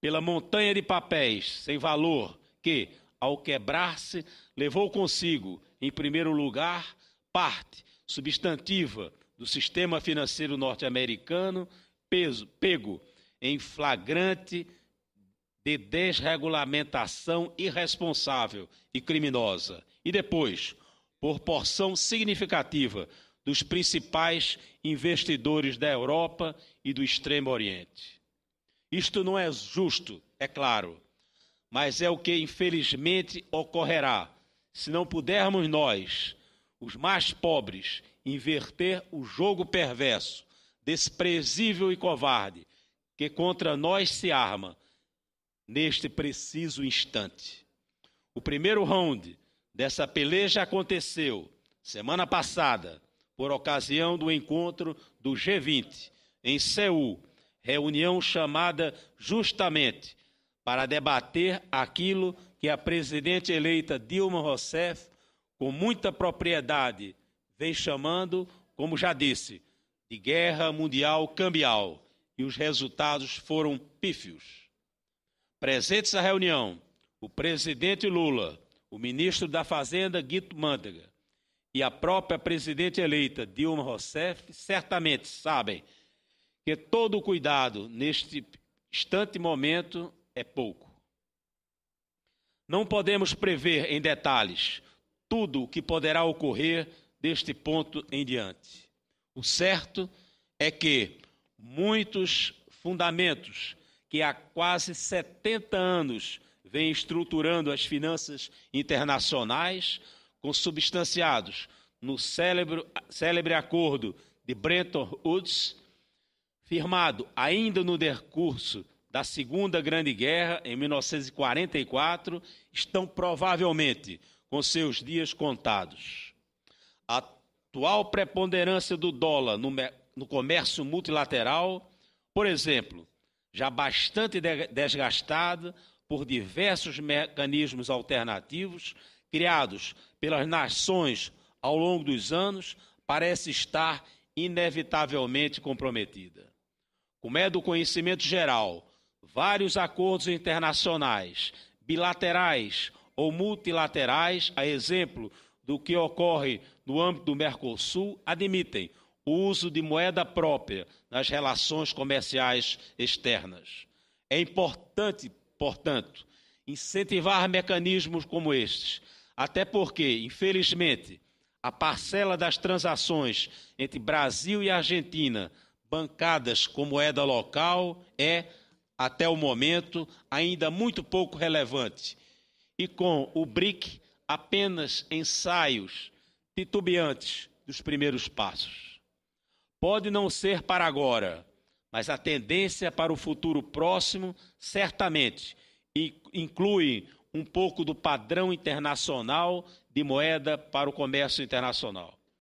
pela montanha de papéis sem valor, que, ao quebrar-se, levou consigo, em primeiro lugar, parte substantiva do sistema financeiro norte-americano, peso pego em flagrante de desregulamentação irresponsável e criminosa, e depois, por porção significativa dos principais investidores da Europa e do Extremo Oriente. Isto não é justo, é claro, mas é o que infelizmente ocorrerá se não pudermos nós, os mais pobres, inverter o jogo perverso, desprezível e covarde que contra nós se arma neste preciso instante. O primeiro round dessa peleja aconteceu semana passada, por ocasião do encontro do G20 em Seul, reunião chamada justamente para debater aquilo que a presidente eleita Dilma Rousseff, com muita propriedade, vem chamando, como já disse, de guerra mundial cambial, e os resultados foram pífios. Presentes à reunião, o presidente Lula, o ministro da Fazenda Guido Mantega e a própria presidente eleita Dilma Rousseff certamente sabem que todo o cuidado neste instante momento é pouco. Não podemos prever em detalhes tudo o que poderá ocorrer deste ponto em diante. O certo é que muitos fundamentos que há quase 70 anos vêm estruturando as finanças internacionais, consubstanciados no célebre, célebre acordo de Bretton Woods, Firmado ainda no decurso da Segunda Grande Guerra, em 1944, estão provavelmente com seus dias contados. A atual preponderância do dólar no, no comércio multilateral, por exemplo, já bastante desgastada por diversos mecanismos alternativos criados pelas nações ao longo dos anos, parece estar inevitavelmente comprometida como é do conhecimento geral, vários acordos internacionais, bilaterais ou multilaterais, a exemplo do que ocorre no âmbito do Mercosul, admitem o uso de moeda própria nas relações comerciais externas. É importante, portanto, incentivar mecanismos como estes, até porque, infelizmente, a parcela das transações entre Brasil e Argentina bancadas com moeda local é, até o momento, ainda muito pouco relevante. E com o BRIC apenas ensaios titubeantes dos primeiros passos. Pode não ser para agora, mas a tendência para o futuro próximo certamente inclui um pouco do padrão internacional de moeda para o comércio internacional.